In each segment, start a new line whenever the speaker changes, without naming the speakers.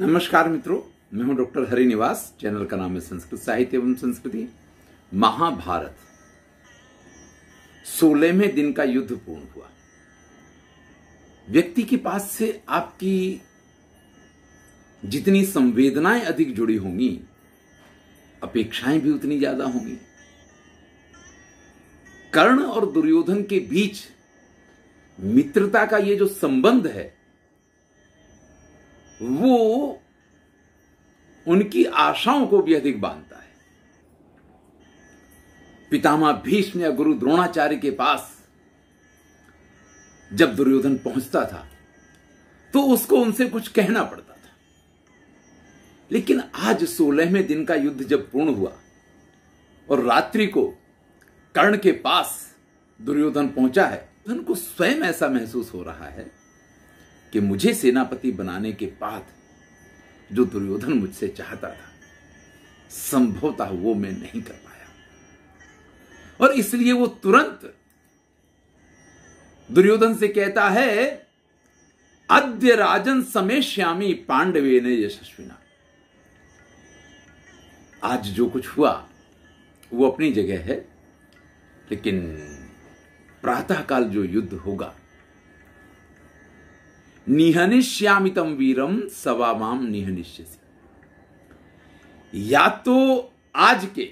नमस्कार मित्रों मैं हूं डॉक्टर हरिनिवास चैनल का नाम है संस्कृत साहित्य एवं संस्कृति महाभारत सोलहवें दिन का युद्ध पूर्ण हुआ व्यक्ति के पास से आपकी जितनी संवेदनाएं अधिक जुड़ी होंगी अपेक्षाएं भी उतनी ज्यादा होंगी कर्ण और दुर्योधन के बीच मित्रता का ये जो संबंध है वो उनकी आशाओं को भी अधिक बांधता है पितामह भीष्म या गुरु द्रोणाचार्य के पास जब दुर्योधन पहुंचता था तो उसको उनसे कुछ कहना पड़ता था लेकिन आज सोलहवें दिन का युद्ध जब पूर्ण हुआ और रात्रि को कर्ण के पास दुर्योधन पहुंचा है तो उनको स्वयं ऐसा महसूस हो रहा है कि मुझे सेनापति बनाने के बाद जो दुर्योधन मुझसे चाहता था संभवतः वो मैं नहीं कर पाया और इसलिए वो तुरंत दुर्योधन से कहता है अद्य राजन समेश्यामी पांडवे ने यशस्विना आज जो कुछ हुआ वो अपनी जगह है लेकिन प्रातःकाल जो युद्ध होगा निहनिष्यामितम वीरम सवा माम निहनिश्यसी या तो आज के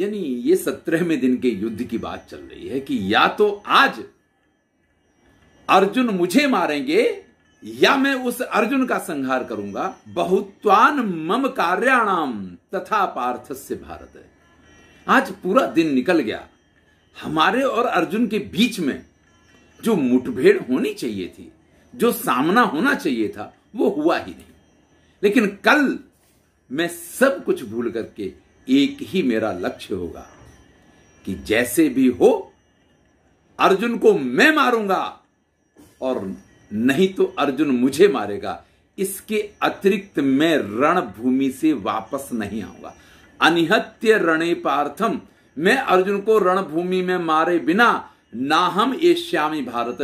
यानी ये सत्रहवें दिन के युद्ध की बात चल रही है कि या तो आज अर्जुन मुझे मारेंगे या मैं उस अर्जुन का संहार करूंगा बहुत्वान मम कार्याणाम तथा पार्थ से भारत है आज पूरा दिन निकल गया हमारे और अर्जुन के बीच में जो मुठभेड़ होनी चाहिए थी जो सामना होना चाहिए था वो हुआ ही नहीं लेकिन कल मैं सब कुछ भूल करके एक ही मेरा लक्ष्य होगा कि जैसे भी हो अर्जुन को मैं मारूंगा और नहीं तो अर्जुन मुझे मारेगा इसके अतिरिक्त मैं रणभूमि से वापस नहीं आऊंगा अनिहत्य रणे पार्थम मैं अर्जुन को रणभूमि में मारे बिना ना हम एश्यामी भारत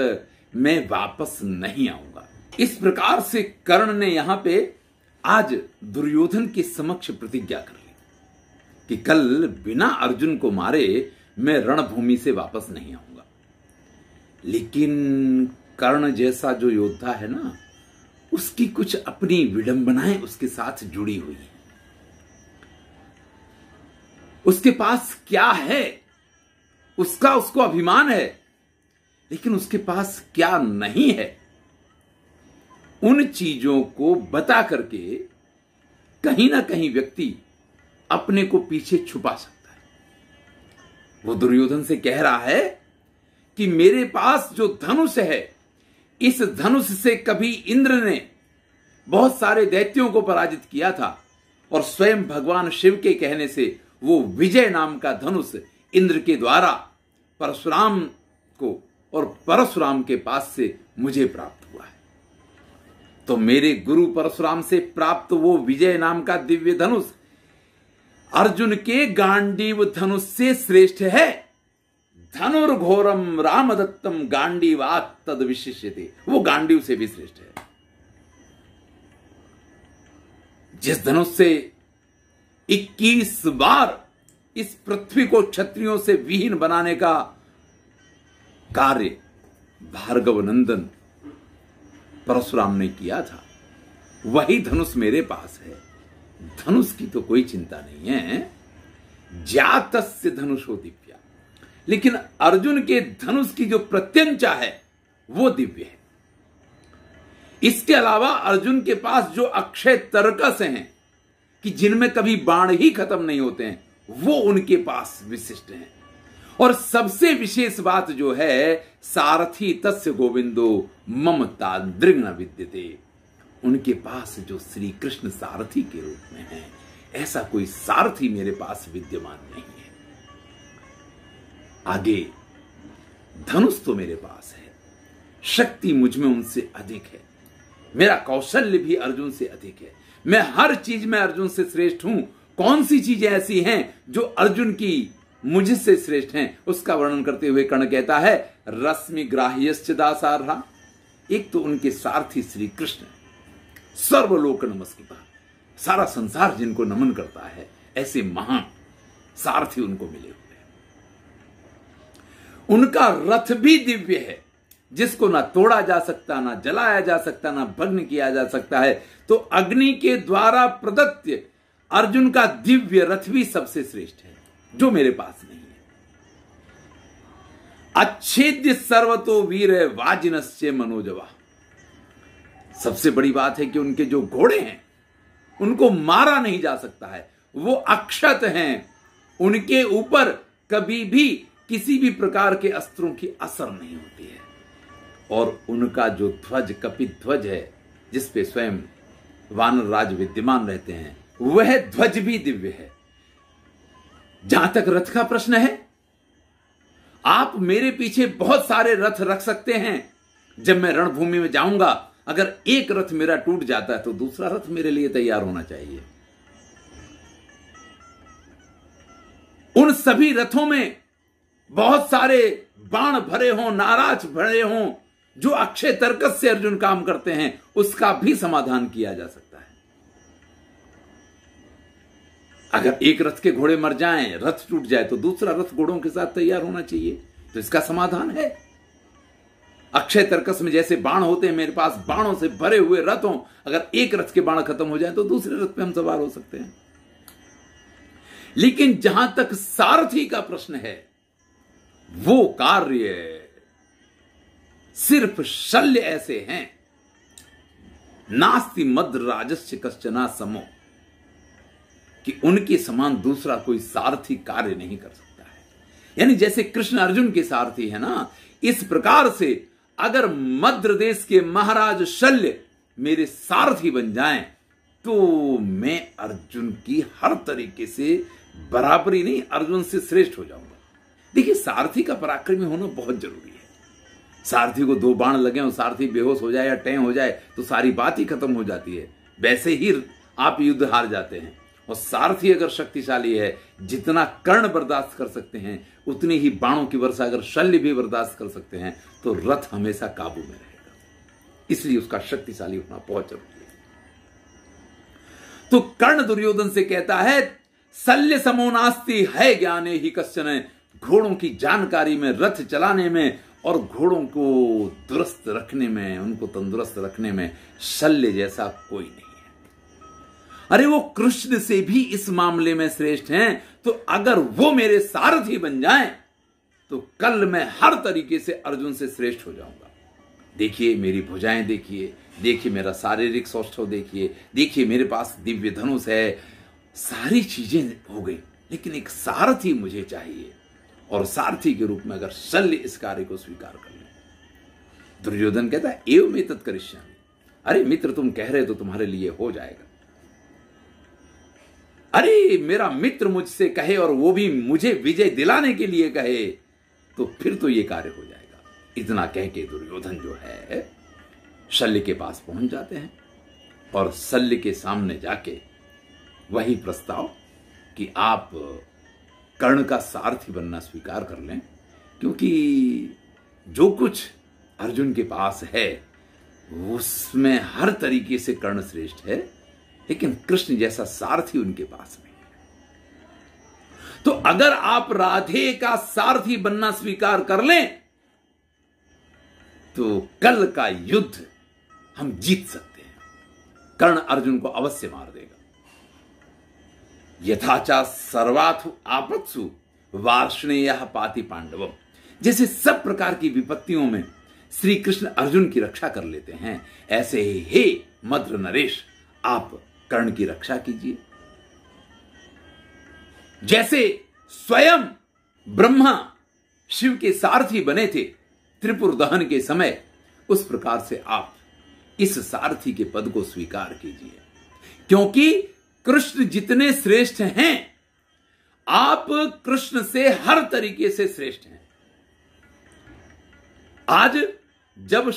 मैं वापस नहीं आऊंगा इस प्रकार से कर्ण ने यहां पे आज दुर्योधन के समक्ष प्रतिज्ञा कर ली कि कल बिना अर्जुन को मारे मैं रणभूमि से वापस नहीं आऊंगा लेकिन कर्ण जैसा जो योद्धा है ना उसकी कुछ अपनी विडंबनाएं उसके साथ जुड़ी हुई है उसके पास क्या है उसका उसको अभिमान है लेकिन उसके पास क्या नहीं है उन चीजों को बता करके कहीं ना कहीं व्यक्ति अपने को पीछे छुपा सकता है वो दुर्योधन से कह रहा है कि मेरे पास जो धनुष है इस धनुष से कभी इंद्र ने बहुत सारे दैत्यों को पराजित किया था और स्वयं भगवान शिव के कहने से वो विजय नाम का धनुष इंद्र के द्वारा परशुराम को और परशुराम के पास से मुझे प्राप्त हुआ है तो मेरे गुरु परशुराम से प्राप्त वो विजय नाम का दिव्य धनुष अर्जुन के गांडीव धनुष से श्रेष्ठ है धनुर्घोरम राम दत्तम गांडीवात तद विशिष्य थे वो गांडीव से भी श्रेष्ठ है जिस धनुष से 21 बार इस पृथ्वी को क्षत्रियों से विहीन बनाने का कार्य भार्गव नंदन परशुराम ने किया था वही धनुष मेरे पास है धनुष की तो कोई चिंता नहीं है जातस्य हो दिव्या लेकिन अर्जुन के धनुष की जो प्रत्यंचा है वो दिव्य है इसके अलावा अर्जुन के पास जो अक्षय तर्कस हैं कि जिनमें कभी बाण ही खत्म नहीं होते हैं वो उनके पास विशिष्ट हैं और सबसे विशेष बात जो है सारथी तस् गोविंदो ममता दृण विद्यते उनके पास जो श्री कृष्ण सारथी के रूप में है ऐसा कोई सारथी मेरे पास विद्यमान नहीं है आगे धनुष तो मेरे पास है शक्ति मुझ में उनसे अधिक है मेरा कौशल्य भी अर्जुन से अधिक है मैं हर चीज में अर्जुन से श्रेष्ठ हूं कौन सी चीजें ऐसी हैं जो अर्जुन की मुझसे श्रेष्ठ हैं उसका वर्णन करते हुए कर्ण कहता है रश्मि ग्राह्य दासारहा एक तो उनके सारथी श्री कृष्ण सर्वलोक नमस्कृता सारा संसार जिनको नमन करता है ऐसे महान सारथी उनको मिले हुए उनका रथ भी दिव्य है जिसको ना तोड़ा जा सकता ना जलाया जा सकता ना भग्न किया जा सकता है तो अग्नि के द्वारा प्रदत्त अर्जुन का दिव्य रथ भी सबसे श्रेष्ठ है जो मेरे पास नहीं है अच्छेद्य सर्वतो वीर है वाजिनस्य मनोजवा सबसे बड़ी बात है कि उनके जो घोड़े हैं उनको मारा नहीं जा सकता है वो अक्षत हैं उनके ऊपर कभी भी किसी भी प्रकार के अस्त्रों की असर नहीं होती है और उनका जो ध्वज कपित ध्वज है जिसपे स्वयं वानर राज विद्यमान रहते हैं वह ध्वज भी दिव्य है जहां तक रथ का प्रश्न है आप मेरे पीछे बहुत सारे रथ रख सकते हैं जब मैं रणभूमि में जाऊंगा अगर एक रथ मेरा टूट जाता है तो दूसरा रथ मेरे लिए तैयार होना चाहिए उन सभी रथों में बहुत सारे बाण भरे हों नाराज भरे हों जो अक्षय तर्कस से अर्जुन काम करते हैं उसका भी समाधान किया जा सकता अगर एक रथ के घोड़े मर जाएं रथ टूट जाए तो दूसरा रथ घोड़ों के साथ तैयार होना चाहिए तो इसका समाधान है अक्षय तर्कस में जैसे बाण होते हैं मेरे पास बाणों से भरे हुए रथ हो अगर एक रथ के बाण खत्म हो जाए तो दूसरे रथ पे हम सवार हो सकते हैं लेकिन जहां तक सारथी का प्रश्न है वो कार्य सिर्फ शल्य ऐसे हैं नास्ति मद्र राजस्य कश्चना समो कि उनके समान दूसरा कोई सारथी कार्य नहीं कर सकता है यानी जैसे कृष्ण अर्जुन के सारथी है ना इस प्रकार से अगर मध्य देश के महाराज शल्य मेरे सारथी बन जाएं तो मैं अर्जुन की हर तरीके से बराबरी नहीं अर्जुन से श्रेष्ठ हो जाऊंगा देखिए सारथी का पराक्रमी होना बहुत जरूरी है सारथी को दो बाण लगे और सारथी बेहोश हो जाए या टैं हो जाए तो सारी बात ही खत्म हो जाती है वैसे ही आप युद्ध हार जाते हैं और सारथी अगर शक्तिशाली है जितना कर्ण बर्दाश्त कर सकते हैं उतनी ही बाणों की वर्षा अगर शल्य भी बर्दाश्त कर सकते हैं तो रथ हमेशा काबू में रहेगा इसलिए उसका शक्तिशाली होना बहुत जरूरी है तो कर्ण दुर्योधन से कहता है शल्य समोनास्ती है ज्ञाने ही कश्चन घोड़ों की जानकारी में रथ चलाने में और घोड़ों को दुरुस्त रखने में उनको तंदुरुस्त रखने में शल्य जैसा कोई नहीं अरे वो कृष्ण से भी इस मामले में श्रेष्ठ हैं तो अगर वो मेरे सारथी बन जाएं तो कल मैं हर तरीके से अर्जुन से श्रेष्ठ हो जाऊंगा देखिए मेरी भुजाएं देखिए देखिए मेरा शारीरिक सौष्ठव देखिए देखिए मेरे पास दिव्य धनुष है सारी चीजें हो गई लेकिन एक सारथी मुझे चाहिए और सारथी के रूप में अगर शल्य इस कार्य को स्वीकार कर ले दुर्योधन कहता है एवं में अरे मित्र तुम कह रहे तो तुम्हारे लिए हो जाएगा अरे मेरा मित्र मुझसे कहे और वो भी मुझे विजय दिलाने के लिए कहे तो फिर तो ये कार्य हो जाएगा इतना कह के दुर्योधन जो है शल्य के पास पहुंच जाते हैं और शल्य के सामने जाके वही प्रस्ताव कि आप कर्ण का सारथी बनना स्वीकार कर लें क्योंकि जो कुछ अर्जुन के पास है उसमें हर तरीके से कर्ण श्रेष्ठ है लेकिन कृष्ण जैसा सारथी उनके पास नहीं तो अगर आप राधे का सारथी बनना स्वीकार कर लें तो कल का युद्ध हम जीत सकते हैं कर्ण अर्जुन को अवश्य मार देगा यथाचा सर्वाथु आपत्सु वार्षणेय पाति पांडव जैसे सब प्रकार की विपत्तियों में श्री कृष्ण अर्जुन की रक्षा कर लेते हैं ऐसे ही हे मद्र नरेश आप कर्ण की रक्षा कीजिए जैसे स्वयं ब्रह्मा शिव के सारथी बने थे त्रिपुर दहन के समय उस प्रकार से आप इस सारथी के पद को स्वीकार कीजिए क्योंकि कृष्ण जितने श्रेष्ठ हैं आप कृष्ण से हर तरीके से श्रेष्ठ हैं आज जब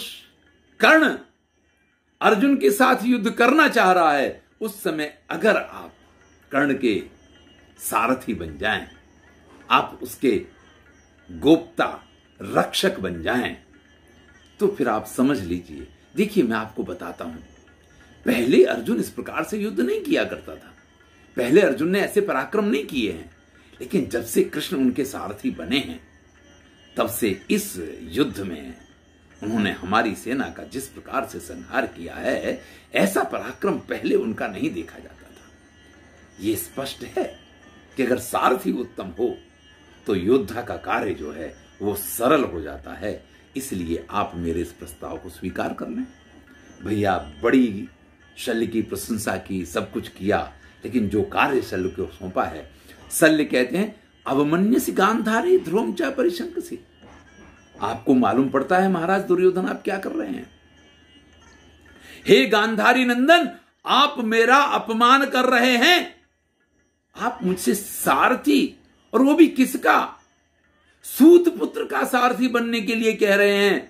कर्ण अर्जुन के साथ युद्ध करना चाह रहा है उस समय अगर आप कर्ण के सारथी बन जाएं, आप उसके गोप्ता रक्षक बन जाएं, तो फिर आप समझ लीजिए देखिए मैं आपको बताता हूं पहले अर्जुन इस प्रकार से युद्ध नहीं किया करता था पहले अर्जुन ने ऐसे पराक्रम नहीं किए हैं लेकिन जब से कृष्ण उनके सारथी बने हैं तब से इस युद्ध में उन्होंने हमारी सेना का जिस प्रकार से संहार किया है ऐसा पराक्रम पहले उनका नहीं देखा जाता था ये स्पष्ट है कि अगर सारथी उत्तम हो तो योद्धा का कार्य जो है वो सरल हो जाता है इसलिए आप मेरे इस प्रस्ताव को स्वीकार कर लें भैया बड़ी शल्य की प्रशंसा की सब कुछ किया लेकिन जो कार्य शल्य को सौंपा है शल्य कहते हैं अवमन्य गांधारी ध्रोम चा परिशंक सी आपको मालूम पड़ता है महाराज दुर्योधन आप क्या कर रहे हैं हे गांधारी नंदन आप मेरा अपमान कर रहे हैं आप मुझसे सारथी और वो भी किसका सूत पुत्र का सारथी बनने के लिए कह रहे हैं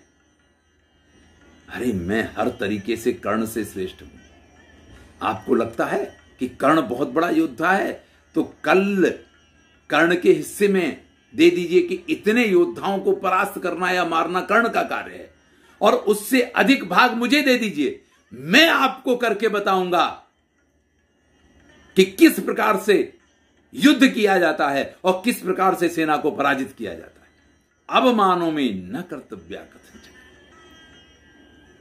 अरे मैं हर तरीके से कर्ण से श्रेष्ठ हूं आपको लगता है कि कर्ण बहुत बड़ा योद्धा है तो कल कर्ण के हिस्से में दे दीजिए कि इतने योद्धाओं को परास्त करना या मारना कर्ण का कार्य है और उससे अधिक भाग मुझे दे दीजिए मैं आपको करके बताऊंगा कि किस प्रकार से युद्ध किया जाता है और किस प्रकार से सेना को पराजित किया जाता है अब मानो में न कर्तव्या कथन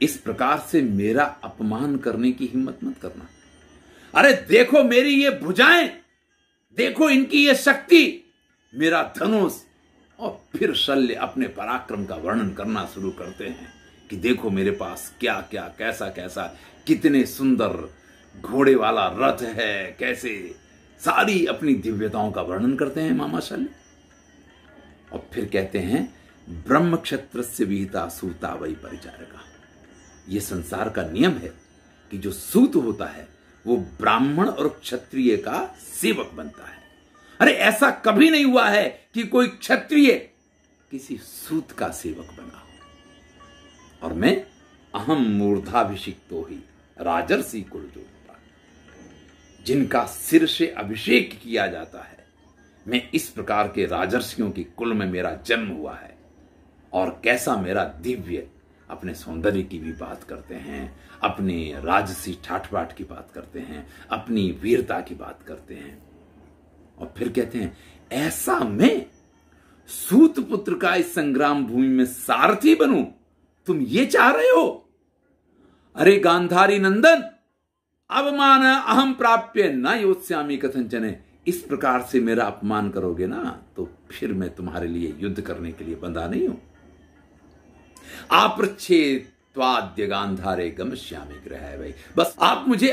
इस प्रकार से मेरा अपमान करने की हिम्मत मत करना अरे देखो मेरी ये भुजाएं देखो इनकी ये शक्ति मेरा धनुष और फिर शल्य अपने पराक्रम का वर्णन करना शुरू करते हैं कि देखो मेरे पास क्या क्या कैसा कैसा कितने सुंदर घोड़े वाला रथ है कैसे सारी अपनी दिव्यताओं का वर्णन करते हैं मामा शल्य और फिर कहते हैं ब्रह्म क्षेत्र से विहिता सूता वही परिचार का संसार का नियम है कि जो सूत होता है वो ब्राह्मण और क्षत्रिय का सेवक बनता है अरे ऐसा कभी नहीं हुआ है कि कोई क्षत्रिय किसी सूत का सेवक बना हो और मैं अहम तो ही राजर्षि जो जिनका सिर से अभिषेक किया जाता है मैं इस प्रकार के राजर्षियों के कुल में मेरा जन्म हुआ है और कैसा मेरा दिव्य अपने सौंदर्य की भी बात करते हैं अपने राजसी ठाठ बाठ की बात करते हैं अपनी वीरता की बात करते हैं और फिर कहते हैं ऐसा मैं सूत पुत्र का इस संग्राम भूमि में सारथी बनूं तुम ये चाह रहे हो अरे गांधारी नंदन अवमान अहम प्राप्य न योत्स्यामी कथन चने इस प्रकार से मेरा अपमान करोगे ना तो फिर मैं तुम्हारे लिए युद्ध करने के लिए बंधा नहीं हूं आप गांधारे गमश्यामी ग्रह है भाई बस आप मुझे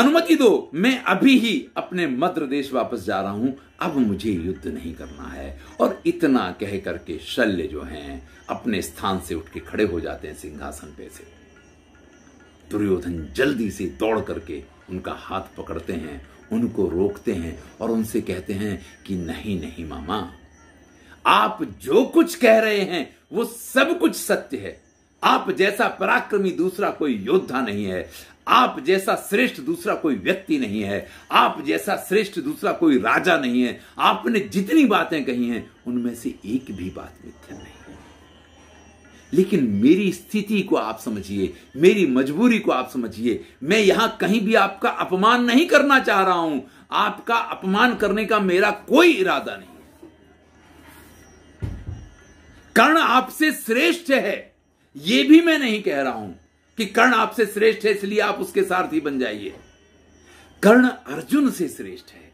अनुमति दो मैं अभी ही अपने मध्य देश वापस जा रहा हूं अब मुझे युद्ध नहीं करना है और इतना कह करके शल्य जो हैं अपने स्थान से उठ के खड़े हो जाते हैं सिंहासन पे से दुर्योधन जल्दी से दौड़ करके उनका हाथ पकड़ते हैं उनको रोकते हैं और उनसे कहते हैं कि नहीं नहीं मामा आप जो कुछ कह रहे हैं वो सब कुछ सत्य है आप जैसा पराक्रमी दूसरा कोई योद्धा नहीं है आप जैसा श्रेष्ठ दूसरा कोई व्यक्ति नहीं है आप जैसा श्रेष्ठ दूसरा कोई राजा नहीं है आपने जितनी बातें कही हैं उनमें से एक भी बात मिथ्या नहीं है लेकिन मेरी स्थिति को आप समझिए मेरी मजबूरी को आप समझिए मैं यहां कहीं भी आपका अपमान नहीं करना चाह रहा हूं आपका अपमान करने का मेरा कोई इरादा नहीं है कर्ण आपसे श्रेष्ठ है यह भी मैं नहीं कह रहा हूं कि कर्ण आपसे श्रेष्ठ है इसलिए आप उसके सारथी बन जाइए कर्ण अर्जुन से श्रेष्ठ है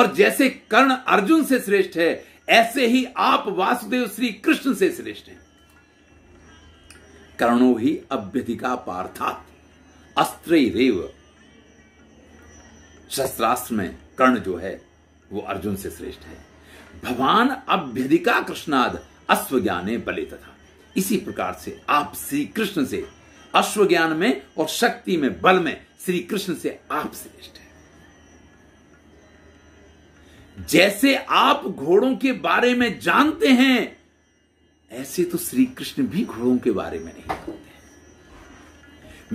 और जैसे कर्ण अर्जुन से श्रेष्ठ है ऐसे ही आप वासुदेव श्री कृष्ण से श्रेष्ठ हैं कर्णो ही अभ्यधिका पार्थात अस्त्र रेव शस्त्रास्त्र में कर्ण जो है वो अर्जुन से श्रेष्ठ है भगवान अभ्यधिका कृष्णाद अश्व ज्ञाने बले तथा इसी प्रकार से आप श्री कृष्ण से अश्व ज्ञान में और शक्ति में बल में श्री कृष्ण से आप श्रेष्ठ हैं जैसे आप घोड़ों के बारे में जानते हैं ऐसे तो श्री कृष्ण भी घोड़ों के बारे में नहीं जानते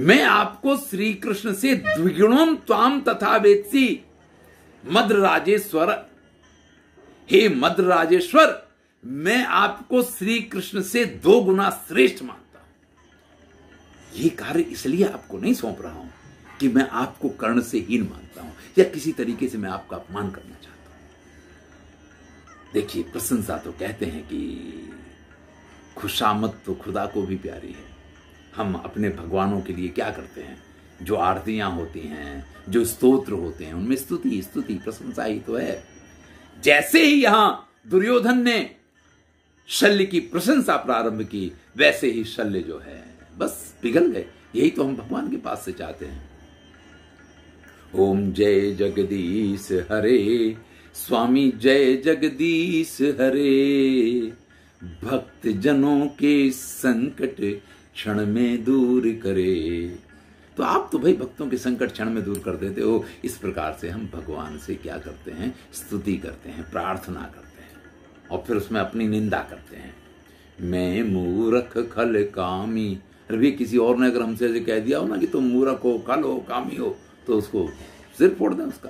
मैं आपको श्री कृष्ण से द्विगुणों ताम तथा वेत्सी मद्र राजेश्वर हे मद्र राजेश्वर मैं आपको श्री कृष्ण से दो गुना श्रेष्ठ मानता हूं यह कार्य इसलिए आपको नहीं सौंप रहा हूं कि मैं आपको कर्ण से हीन मानता हूं या किसी तरीके से मैं आपका अपमान करना चाहता हूं देखिए प्रशंसा तो कहते हैं कि खुशामद तो खुदा को भी प्यारी है हम अपने भगवानों के लिए क्या करते हैं जो आरतियां होती हैं जो स्तोत्र होते हैं उनमें स्तुति स्तुति प्रशंसा ही तो है जैसे ही यहां दुर्योधन ने शल्य की प्रशंसा प्रारंभ की वैसे ही शल्य जो है बस पिघल गए यही तो हम भगवान के पास से चाहते हैं ओम जय जगदीश हरे स्वामी जय जगदीश हरे भक्त जनों के संकट क्षण में दूर करे तो आप तो भाई भक्तों के संकट क्षण में दूर कर देते हो इस प्रकार से हम भगवान से क्या करते हैं स्तुति करते हैं प्रार्थना करते हैं और फिर उसमें अपनी निंदा करते हैं मैं मूर्ख खल कामी अरे भी किसी और ने अगर हमसे ऐसे कह दिया हो ना कि तुम मूर्ख हो खल हो कामी हो तो उसको सिर फोड़ दें उसका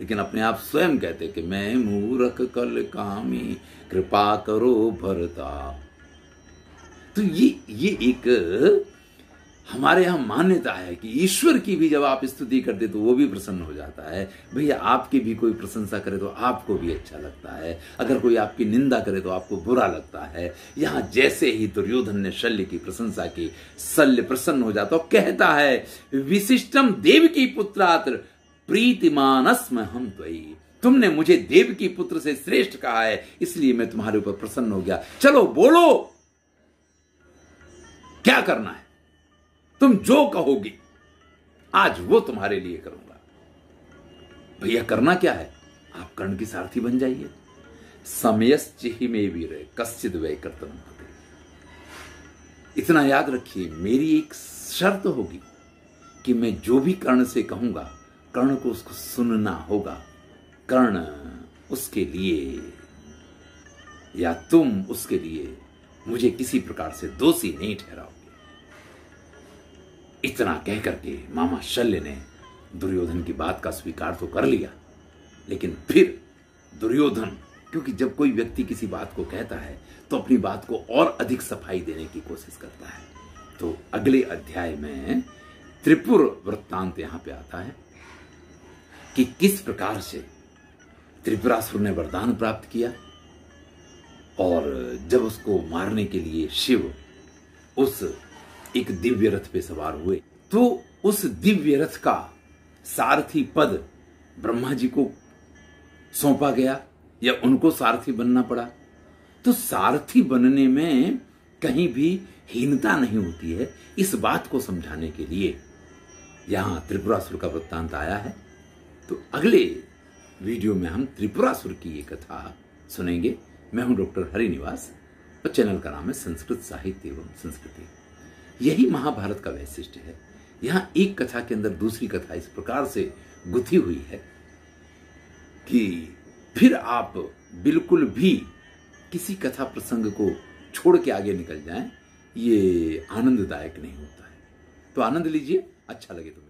लेकिन अपने आप स्वयं कहते कि मैं मूर्ख कल कामी कृपा करो भरता तो ये ये एक हमारे यहाँ मान्यता है कि ईश्वर की भी जब आप स्तुति करते तो वो भी प्रसन्न हो जाता है भैया आपकी भी कोई प्रशंसा करे तो आपको भी अच्छा लगता है अगर कोई आपकी निंदा करे तो आपको बुरा लगता है यहाँ जैसे ही दुर्योधन ने शल्य की प्रशंसा की शल्य प्रसन्न हो जाता और कहता है विशिष्टम देव की पुत्रात्र प्रीतिमानस्म हम त्वी तुमने मुझे देव की पुत्र से श्रेष्ठ कहा है इसलिए मैं तुम्हारे ऊपर प्रसन्न हो गया चलो बोलो क्या करना है तुम जो कहोगे आज वो तुम्हारे लिए करूंगा भैया करना क्या है आप कर्ण की सारथी बन जाइए समयश्चि में वीर कश्चित व्यय कर्तन इतना याद रखिए मेरी एक शर्त होगी कि मैं जो भी कर्ण से कहूंगा कर्ण को उसको सुनना होगा कर्ण उसके लिए या तुम उसके लिए मुझे किसी प्रकार से दोषी नहीं ठहराओ इतना कह करके मामा शल्य ने दुर्योधन की बात का स्वीकार तो कर लिया लेकिन फिर दुर्योधन क्योंकि जब कोई व्यक्ति किसी बात को कहता है तो अपनी बात को और अधिक सफाई देने की कोशिश करता है तो अगले अध्याय में त्रिपुर वृत्तांत यहां पे आता है कि किस प्रकार से त्रिपुरासुर ने वरदान प्राप्त किया और जब उसको मारने के लिए शिव उस एक दिव्य रथ पे सवार हुए तो उस दिव्य रथ का सारथी पद ब्रह्मा जी को सौंपा गया या उनको सारथी बनना पड़ा तो सारथी बनने में कहीं भी हीनता नहीं होती है इस बात को समझाने के लिए यहां त्रिपुरासुर का वृत्तांत आया है तो अगले वीडियो में हम त्रिपुरासुर की ये कथा सुनेंगे मैं हूं डॉक्टर हरिनिवास और चैनल का नाम है संस्कृत साहित्य एवं संस्कृति यही महाभारत का वैशिष्ट है यहां एक कथा के अंदर दूसरी कथा इस प्रकार से गुथी हुई है कि फिर आप बिल्कुल भी किसी कथा प्रसंग को छोड़ के आगे निकल जाएं ये आनंददायक नहीं होता है तो आनंद लीजिए अच्छा लगे तो